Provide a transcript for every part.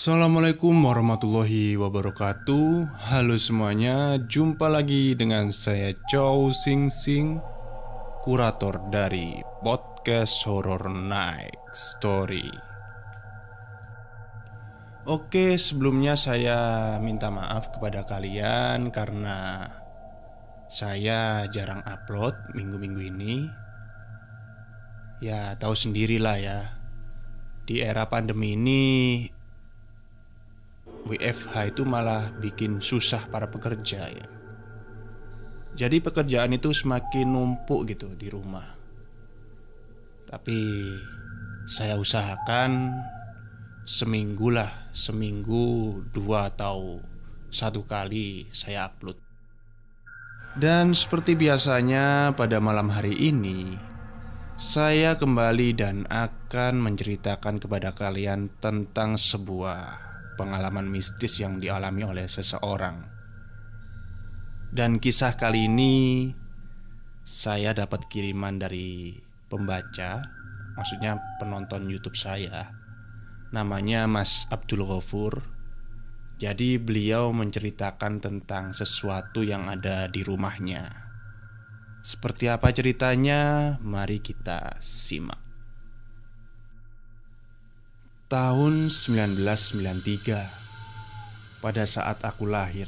Assalamualaikum warahmatullahi wabarakatuh Halo semuanya, jumpa lagi dengan saya Chow Sing Sing Kurator dari Podcast Horror Night Story Oke, sebelumnya saya minta maaf kepada kalian karena saya jarang upload minggu-minggu ini Ya, tahu sendirilah ya di era pandemi ini WFH itu malah bikin susah para pekerja ya. Jadi pekerjaan itu semakin numpuk gitu di rumah. Tapi saya usahakan seminggu lah, seminggu dua atau satu kali saya upload. Dan seperti biasanya pada malam hari ini Saya kembali dan akan menceritakan kepada kalian tentang sebuah pengalaman mistis yang dialami oleh seseorang. Dan kisah kali ini saya dapat kiriman dari pembaca, maksudnya penonton YouTube saya. Namanya Mas Abdul Ghafur. Jadi beliau menceritakan tentang sesuatu yang ada di rumahnya. Seperti apa ceritanya? Mari kita simak. Tahun 1993 Pada saat aku lahir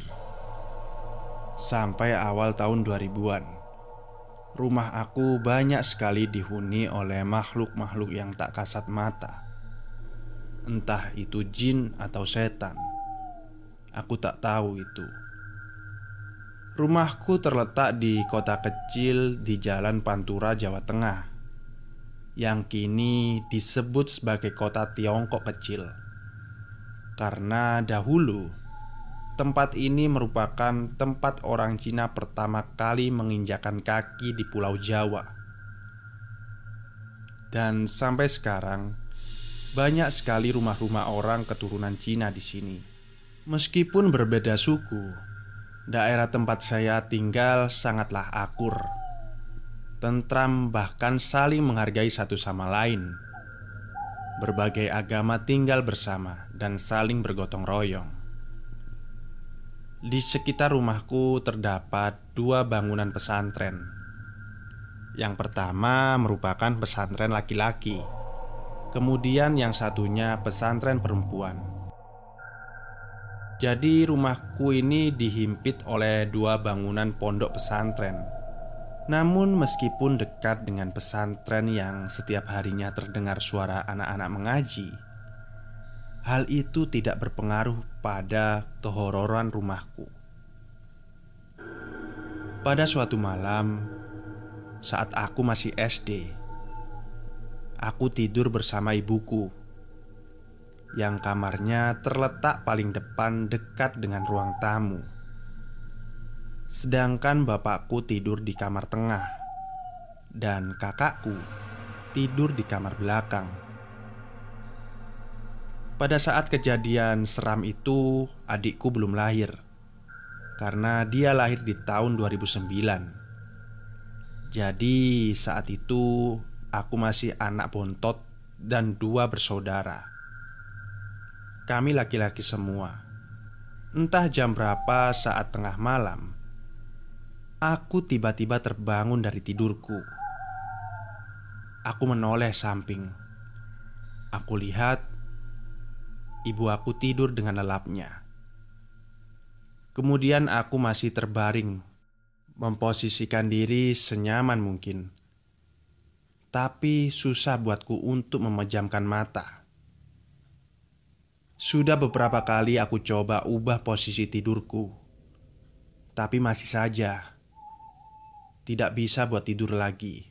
Sampai awal tahun 2000-an Rumah aku banyak sekali dihuni oleh makhluk-makhluk yang tak kasat mata Entah itu jin atau setan Aku tak tahu itu Rumahku terletak di kota kecil di Jalan Pantura, Jawa Tengah yang kini disebut sebagai kota Tiongkok kecil. Karena dahulu tempat ini merupakan tempat orang Cina pertama kali menginjakan kaki di Pulau Jawa. Dan sampai sekarang banyak sekali rumah-rumah orang keturunan Cina di sini. Meskipun berbeda suku, daerah tempat saya tinggal sangatlah akur tentram, bahkan saling menghargai satu sama lain. Berbagai agama tinggal bersama dan saling bergotong royong. Di sekitar rumahku terdapat dua bangunan pesantren. Yang pertama merupakan pesantren laki-laki, kemudian yang satunya pesantren perempuan. Jadi rumahku ini dihimpit oleh dua bangunan pondok pesantren namun, meskipun dekat dengan pesantren yang setiap harinya terdengar suara anak-anak mengaji, hal itu tidak berpengaruh pada kehororan rumahku. Pada suatu malam, saat aku masih SD, aku tidur bersama ibuku yang kamarnya terletak paling depan dekat dengan ruang tamu. Sedangkan bapakku tidur di kamar tengah dan kakakku tidur di kamar belakang. Pada saat kejadian seram itu, adikku belum lahir karena dia lahir di tahun 2009. Jadi, saat itu aku masih anak bontot dan dua bersaudara. Kami laki-laki semua. Entah jam berapa saat tengah malam, aku tiba-tiba terbangun dari tidurku. Aku menoleh samping. Aku lihat ibu aku tidur dengan lelapnya. Kemudian aku masih terbaring, memposisikan diri senyaman mungkin. Tapi susah buatku untuk memejamkan mata. Sudah beberapa kali aku coba ubah posisi tidurku, tapi masih saja tidak bisa buat tidur lagi.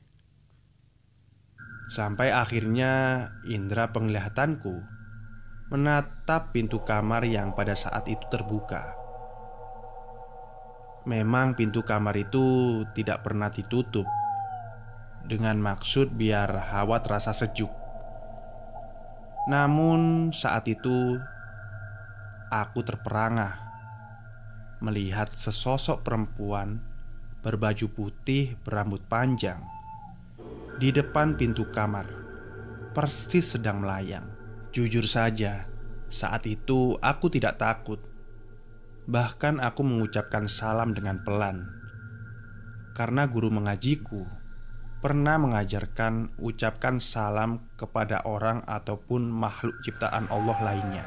Sampai akhirnya indera penglihatanku menatap pintu kamar yang pada saat itu terbuka. Memang pintu kamar itu tidak pernah ditutup dengan maksud biar hawa terasa sejuk. Namun saat itu aku terperangah melihat sesosok perempuan berbaju putih, berambut panjang, di depan pintu kamar, persis sedang melayang. Jujur saja, saat itu aku tidak takut. Bahkan aku mengucapkan salam dengan pelan, karena guru mengajiku pernah mengajarkan ucapkan salam kepada orang ataupun makhluk ciptaan Allah lainnya.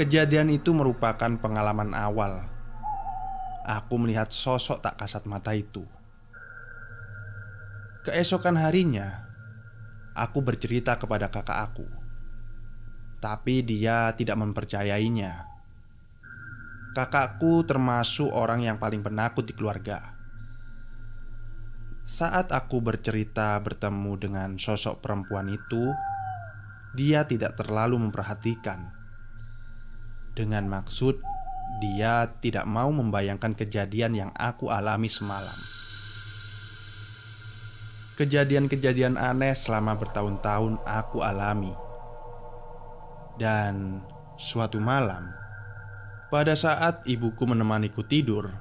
Kejadian itu merupakan pengalaman awal aku melihat sosok tak kasat mata itu. Keesokan harinya, aku bercerita kepada kakak aku, tapi dia tidak mempercayainya. Kakakku termasuk orang yang paling penakut di keluarga. Saat aku bercerita bertemu dengan sosok perempuan itu, dia tidak terlalu memperhatikan. Dengan maksud, dia tidak mau membayangkan kejadian yang aku alami semalam. Kejadian-kejadian aneh selama bertahun-tahun aku alami, dan suatu malam, pada saat ibuku menemaniku tidur,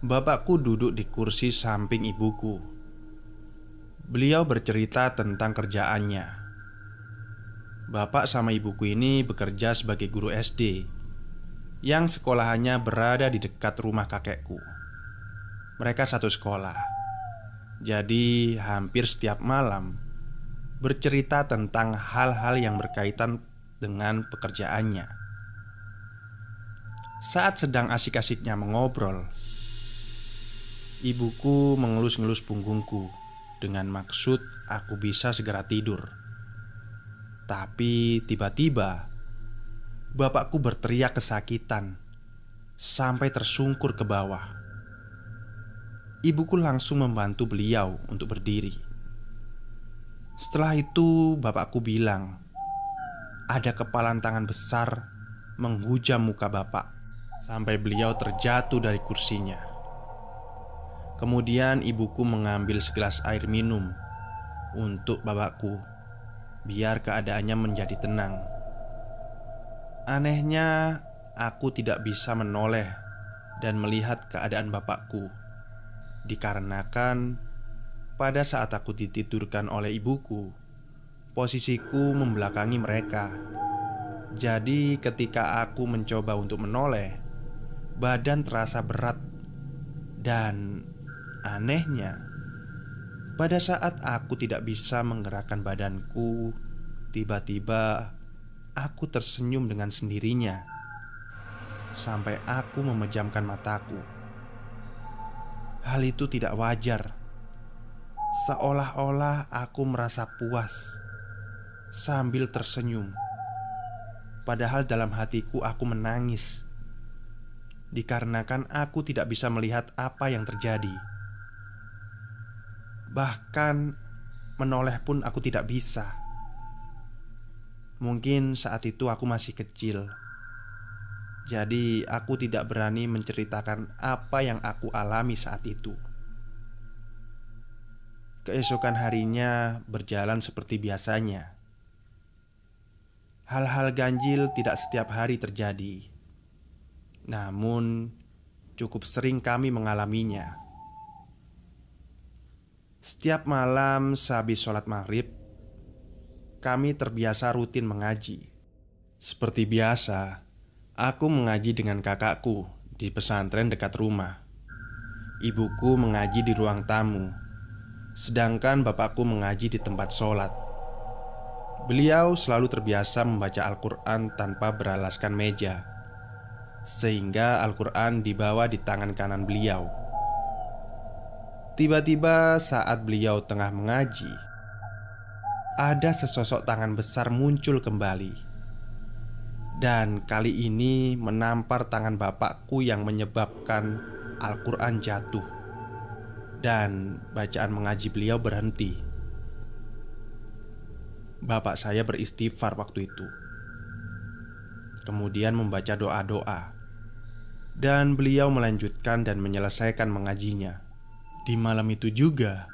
bapakku duduk di kursi samping ibuku. Beliau bercerita tentang kerjaannya. Bapak sama ibuku ini bekerja sebagai guru SD yang sekolahannya berada di dekat rumah kakekku. Mereka satu sekolah, jadi hampir setiap malam bercerita tentang hal-hal yang berkaitan dengan pekerjaannya. Saat sedang asik-asiknya mengobrol, ibuku mengelus-ngelus punggungku dengan maksud aku bisa segera tidur. Tapi tiba-tiba bapakku berteriak kesakitan sampai tersungkur ke bawah. Ibuku langsung membantu beliau untuk berdiri. Setelah itu, bapakku bilang, "Ada kepalan tangan besar menghujam muka bapak sampai beliau terjatuh dari kursinya." Kemudian ibuku mengambil segelas air minum untuk bapakku biar keadaannya menjadi tenang. Anehnya, aku tidak bisa menoleh dan melihat keadaan bapakku, dikarenakan pada saat aku ditidurkan oleh ibuku, posisiku membelakangi mereka. Jadi, ketika aku mencoba untuk menoleh, badan terasa berat dan anehnya. Pada saat aku tidak bisa menggerakkan badanku, tiba-tiba aku tersenyum dengan sendirinya Sampai aku memejamkan mataku Hal itu tidak wajar Seolah-olah aku merasa puas Sambil tersenyum Padahal dalam hatiku aku menangis Dikarenakan aku tidak bisa melihat apa yang terjadi Bahkan menoleh pun aku tidak bisa Mungkin saat itu aku masih kecil. Jadi aku tidak berani menceritakan apa yang aku alami saat itu. Keesokan harinya berjalan seperti biasanya. Hal-hal ganjil tidak setiap hari terjadi. Namun cukup sering kami mengalaminya. Setiap malam sehabis sholat maghrib kami terbiasa rutin mengaji. Seperti biasa, aku mengaji dengan kakakku di pesantren dekat rumah. Ibuku mengaji di ruang tamu, sedangkan bapakku mengaji di tempat sholat. Beliau selalu terbiasa membaca Al-Quran tanpa beralaskan meja, sehingga Al-Quran dibawa di tangan kanan beliau. Tiba-tiba, saat beliau tengah mengaji, ada sesosok tangan besar muncul kembali. Dan kali ini menampar tangan bapakku yang menyebabkan Al-Quran jatuh Dan bacaan mengaji beliau berhenti Bapak saya beristighfar waktu itu Kemudian membaca doa-doa Dan beliau melanjutkan dan menyelesaikan mengajinya Di malam itu juga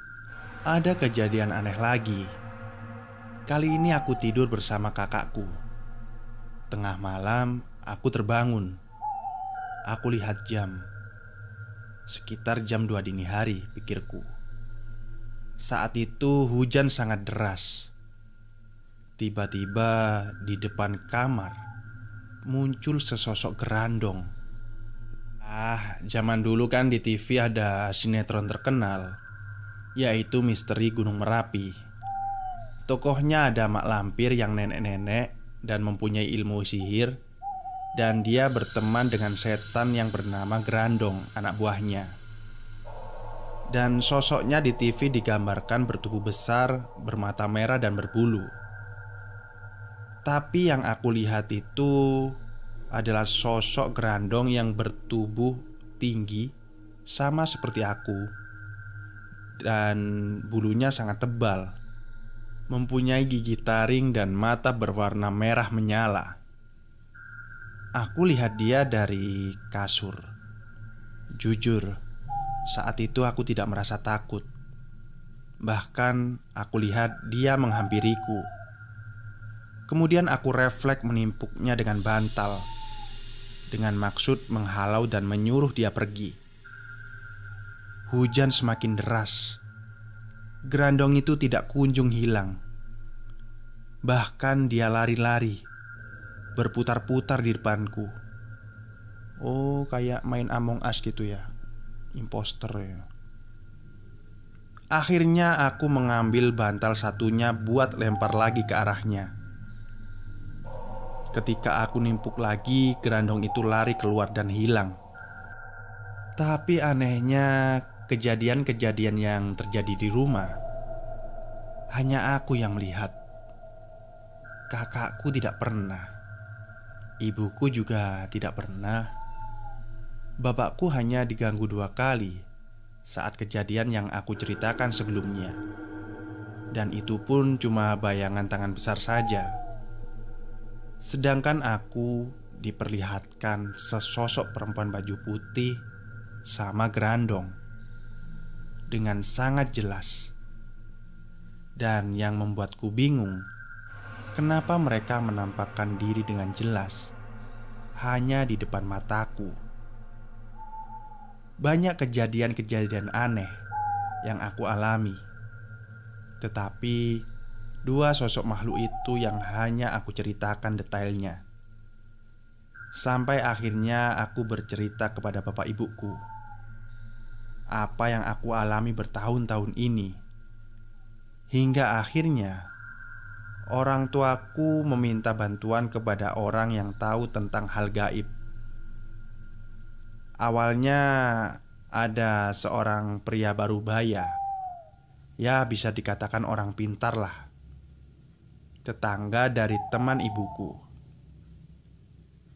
Ada kejadian aneh lagi Kali ini aku tidur bersama kakakku. Tengah malam, aku terbangun. Aku lihat jam. Sekitar jam 2 dini hari, pikirku. Saat itu hujan sangat deras. Tiba-tiba di depan kamar muncul sesosok gerandong. Ah, zaman dulu kan di TV ada sinetron terkenal, yaitu Misteri Gunung Merapi Tokohnya ada mak lampir yang nenek-nenek dan mempunyai ilmu sihir dan dia berteman dengan setan yang bernama Grandong, anak buahnya. Dan sosoknya di TV digambarkan bertubuh besar, bermata merah dan berbulu. Tapi yang aku lihat itu adalah sosok Grandong yang bertubuh tinggi sama seperti aku dan bulunya sangat tebal mempunyai gigi taring dan mata berwarna merah menyala. Aku lihat dia dari kasur. Jujur, saat itu aku tidak merasa takut. Bahkan aku lihat dia menghampiriku. Kemudian aku refleks menimpuknya dengan bantal dengan maksud menghalau dan menyuruh dia pergi. Hujan semakin deras Grandong itu tidak kunjung hilang. Bahkan dia lari-lari, berputar-putar di depanku. Oh, kayak main Among Us gitu ya. Imposter ya. Akhirnya aku mengambil bantal satunya buat lempar lagi ke arahnya. Ketika aku nimpuk lagi, gerandong itu lari keluar dan hilang. Tapi anehnya, kejadian-kejadian yang terjadi di rumah, hanya aku yang melihat. Kakakku tidak pernah, ibuku juga tidak pernah. Bapakku hanya diganggu dua kali saat kejadian yang aku ceritakan sebelumnya, dan itu pun cuma bayangan tangan besar saja. Sedangkan aku diperlihatkan sesosok perempuan baju putih sama gerandong dengan sangat jelas. Dan yang membuatku bingung, kenapa mereka menampakkan diri dengan jelas hanya di depan mataku. Banyak kejadian-kejadian aneh yang aku alami, tetapi dua sosok makhluk itu yang hanya aku ceritakan detailnya. Sampai akhirnya aku bercerita kepada bapak ibuku apa yang aku alami bertahun-tahun ini. Hingga akhirnya, orang tuaku meminta bantuan kepada orang yang tahu tentang hal gaib. Awalnya ada seorang pria baru Barubaya. Ya, bisa dikatakan orang pintar lah. Tetangga dari teman ibuku.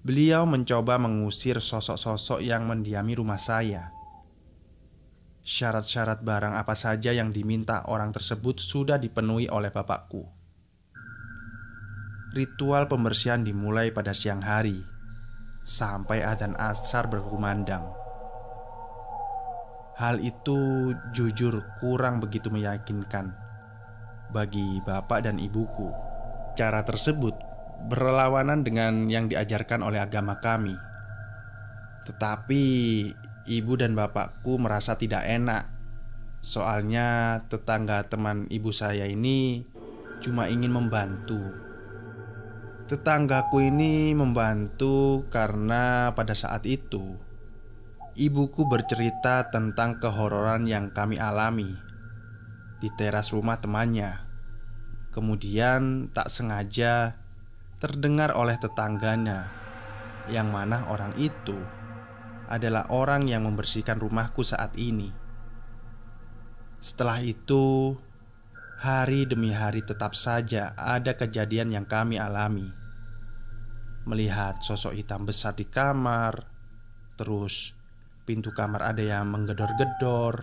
Beliau mencoba mengusir sosok-sosok yang mendiami rumah saya Syarat-syarat barang apa saja yang diminta orang tersebut sudah dipenuhi oleh bapakku. Ritual pembersihan dimulai pada siang hari sampai azan asar berkumandang. Hal itu jujur kurang begitu meyakinkan bagi bapak dan ibuku. Cara tersebut berlawanan dengan yang diajarkan oleh agama kami. Tetapi ibu dan bapakku merasa tidak enak. Soalnya tetangga teman ibu saya ini cuma ingin membantu. Tetanggaku ini membantu karena pada saat itu ibuku bercerita tentang kehororan yang kami alami di teras rumah temannya. Kemudian tak sengaja terdengar oleh tetangganya yang mana orang itu adalah orang yang membersihkan rumahku saat ini. Setelah itu, hari demi hari tetap saja ada kejadian yang kami alami. Melihat sosok hitam besar di kamar, terus pintu kamar ada yang menggedor-gedor,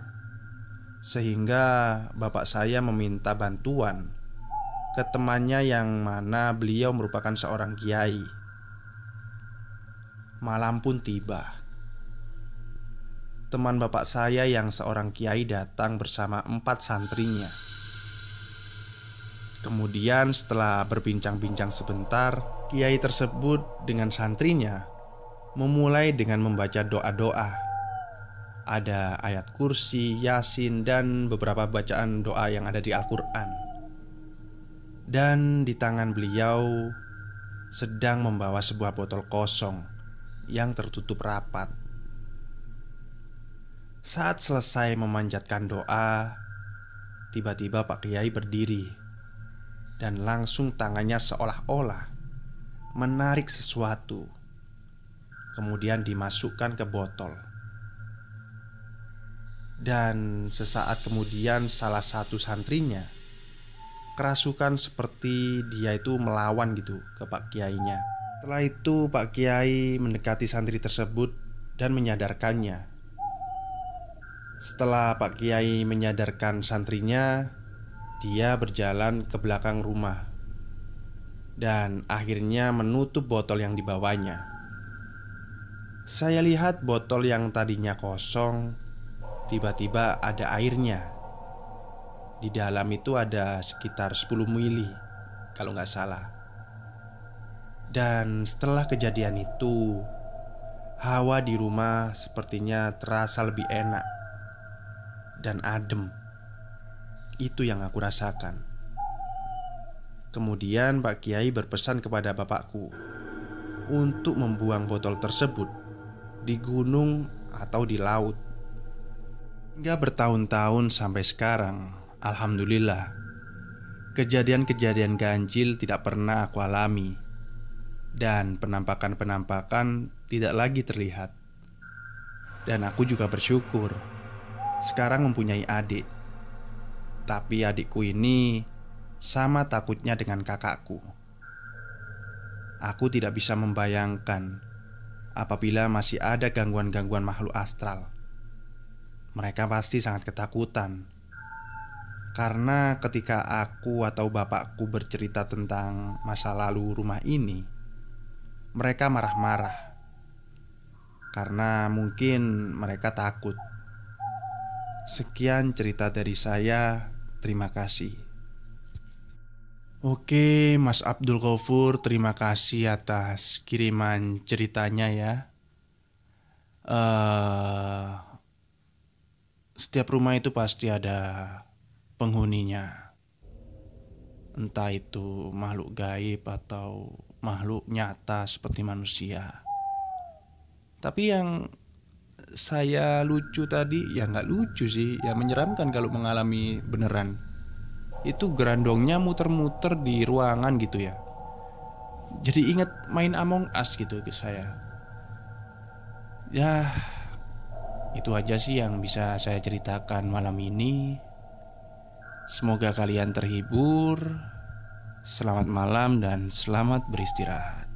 sehingga bapak saya meminta bantuan ke temannya yang mana beliau merupakan seorang kiai. Malam pun tiba teman bapak saya yang seorang kiai datang bersama empat santrinya. Kemudian setelah berbincang-bincang sebentar, kiai tersebut dengan santrinya memulai dengan membaca doa-doa. Ada ayat kursi, yasin, dan beberapa bacaan doa yang ada di Al-Quran. Dan di tangan beliau sedang membawa sebuah botol kosong yang tertutup rapat. Saat selesai memanjatkan doa, tiba-tiba Pak Kiai berdiri dan langsung tangannya seolah-olah menarik sesuatu, kemudian dimasukkan ke botol. Dan sesaat kemudian, salah satu santrinya kerasukan seperti dia itu melawan gitu ke Pak Kiainya. Setelah itu, Pak Kiai mendekati santri tersebut dan menyadarkannya setelah Pak Kiai menyadarkan santrinya, dia berjalan ke belakang rumah dan akhirnya menutup botol yang dibawanya. Saya lihat botol yang tadinya kosong, tiba-tiba ada airnya. Di dalam itu ada sekitar 10 mili, kalau nggak salah. Dan setelah kejadian itu, hawa di rumah sepertinya terasa lebih enak dan adem. Itu yang aku rasakan. Kemudian Pak Kiai berpesan kepada bapakku untuk membuang botol tersebut di gunung atau di laut. Hingga bertahun-tahun sampai sekarang, alhamdulillah, kejadian-kejadian ganjil tidak pernah aku alami dan penampakan-penampakan tidak lagi terlihat. Dan aku juga bersyukur sekarang mempunyai adik. Tapi adikku ini sama takutnya dengan kakakku. Aku tidak bisa membayangkan apabila masih ada gangguan-gangguan makhluk astral. Mereka pasti sangat ketakutan. Karena ketika aku atau bapakku bercerita tentang masa lalu rumah ini, mereka marah-marah. Karena mungkin mereka takut Sekian cerita dari saya. Terima kasih. Oke, Mas Abdul Ghafur, terima kasih atas kiriman ceritanya ya. Uh, setiap rumah itu pasti ada penghuninya. Entah itu makhluk gaib atau makhluk nyata seperti manusia. Tapi yang saya lucu tadi ya nggak lucu sih ya menyeramkan kalau mengalami beneran itu gerandongnya muter-muter di ruangan gitu ya jadi inget main Among Us gitu ke saya ya itu aja sih yang bisa saya ceritakan malam ini semoga kalian terhibur selamat malam dan selamat beristirahat